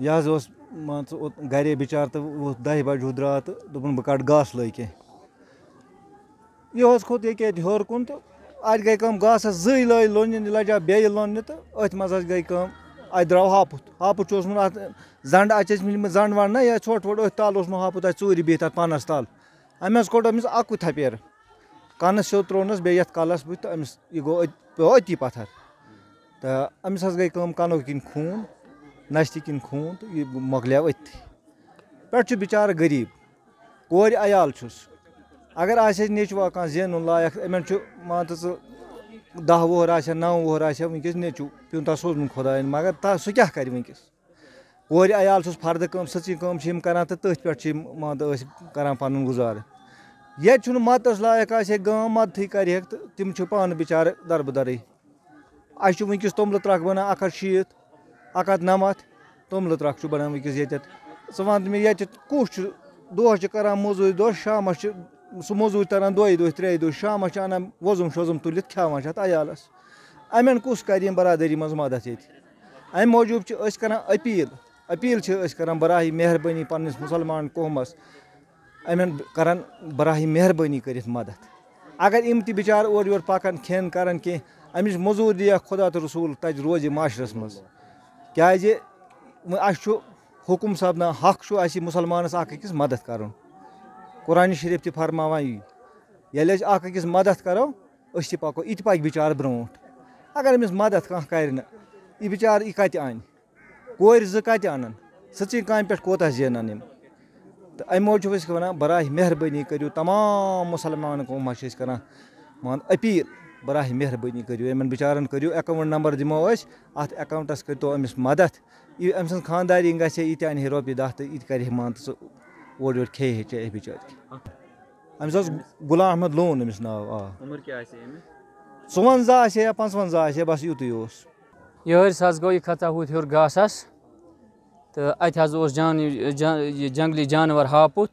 यह حظ اوس مان ژٕ گَرے بِچار تہٕ ووٚتھ دَہہِ بَجہِ ہیوٗ درٛاو تہٕ دوٚپُن بہٕ کَڑٕ گاسہٕ لٲگۍ کینٛہہ یہِ حظ کھوٚت ییٚکیٛاہ ییٚتہِ ہیوٚر کُن تہٕ اَتہِ گٔے کٲم گاسَس زٕے لٲے لوننہِ یہِ لَجا بیٚیہِ لوننہِ تہٕ أتھۍ منٛز حظ گٔے کٲم اَتہِ درٛاو ہاپُتھ ہاپُتھ چھُ اوسمُت اَتھ زَنٛڈٕ اَتہِ ٲسۍ مٕتۍ زَنٛڈ وَنٛڈ نہ یا ژھۄٹھ وۄٹھ أتھۍ تَل اوسمُت ہاپُتھ اَتہِ ژوٗرِ بِہِتھ اَتھ پَنَس تَل أمۍ حظ کوٚڑ أمِس اَکُے تھَپیرٕ کَنَس سیوٚد ترٛوونَس بیٚیہِ یَتھ کَلَس بٕتھِ تہٕ أمِس یہِ گوٚو أتۍ پیوٚو أتی پَتھَر تہٕ أمِس حظ گٔے کٲم کَنو کِنۍ خوٗن नस्ति किन खून तो ये मकलिया अत पे बिचार गरीब कौर अल अगर आज नेचू कह जेन लायक इमें मान दह वह नौ वह वनक नेचू पा सोज खुद मगर सू क्या कर वस कौर अल फर्द सची कर तथ पे मान कर पुन गुजार ये मदस लायक आ गम मद कर तुम पान बिचार दरबदर अंकस तमल त्रक बना अखर शीत اکھ ہَتھ نَمَتھ توٚملہٕ ترٛکھ چھُ بَنان وٕنکیٚس ییٚتٮ۪تھ ژٕ وَن تہٕ مےٚ ییٚتٮ۪تھ کُس چھُ دۄہَس چھِ کَران موٚزوٗرۍ دۄہ شامَس چھِ سُہ موٚزوٗرۍ تَران دۄیہِ دۄہہِ ترٛیٚیہِ دۄہہِ شامَس چھِ اَنان وۄزُم شۄزُم تُلِتھ کھٮ۪وان چھِ اَتھ عیالَس اَمٮ۪ن کُس کَرِ ییٚمہِ بَرادٔری منٛز مَدَتھ ییٚتہِ اَمہِ موٗجوٗب چھِ أسۍ کَران أپیٖل أپیٖل چھِ أسۍ کَران براہِ مہربٲنی پَنٛنِس مُسلمان قومَس اَمٮ۪ن کَران براہِ مہربٲنی کٔرِتھ مَدَتھ اگر یِم تہِ بِچار اورٕ یورٕ پَکان کھٮ۪ن کَران کینٛہہ اَمِچ موٚزوٗر دِیا خۄدا تہٕ رسوٗل تَتہِ روزِ یہِ معاشرَس منٛز क्या हुकुम सपदान हक मुसलमानस अक्स मदद कर कुरान शरीफ त फरमान ये अक्स मदद करो अस पको ये पक बिचार ब्रोट अगर अमिस मदद कह कर यह बिचार यह कत अन कोर जत अन सचिन कम पे कोत जेनन तो अमोजूब वह बरह मेहरबानी करू तमाम मुसलमान कौम कर अपील बरह मेहरबानी करो इन बिचारन करो अकाउंट नंबर दमो अत अकाउंटस करो अमिस मदद यह अम सं गे ये अन रोपि दह तो यह कर मान तो ओर योर खे चे बिचार अमिस गुलाम अहमद लोन अमिस नाव आ चुवंजा या बस यूत यहस यह खता हूत हूर गास तो अत जान जंगली जानवर हापुत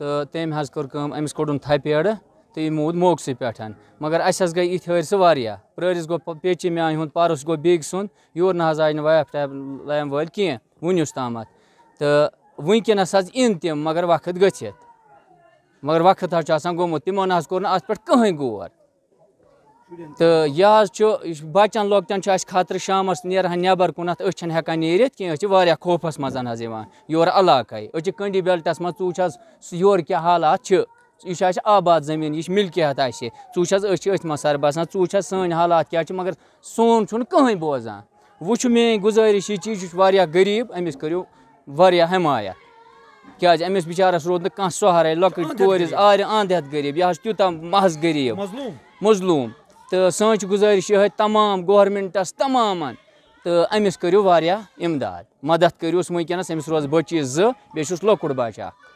तो तम कोर अमिस कोडुन थपि तो यह मूद मोकसि पे मगर अस गई इथ हरसह वारिया प्ररिस गो पेचि मान हूँ पारस गो बिग सुंद यूर ना आये नाप टैप लैम वाल कह वनस तम तो वनकस इन तम मगर वक्त गि मगर वक्त हाँ गोमुत तमो ना कोर ना अत कहें गौर तो यह बचन लोकटन खतर शाम नबर कुन अच्छे हेकान नीरित कह खोफस मज योर अच्छे कंडी बेल्टस मूच तू योर क्या हालात यह आबाद जमीन यह मिल्कियत आूच अथ मसार बसान चूच सन हालात क्या मगर सोन चुन कहें बोजान वो मे गुजारिश यह चीज वह गरीब अमिस करू वह हमायत क्या अमिस बिचारस रोद ना सहारे लकट तोरिस आर अंद हेत गरीब यह तूत महज गरीब मजलूम तो सच गुजारिश यह तमाम गवर्मेंटस तमाम तो अमिस करू वह इमदाद मदद करूस वनस अमिस रोज बच्ची जुस लकुट बच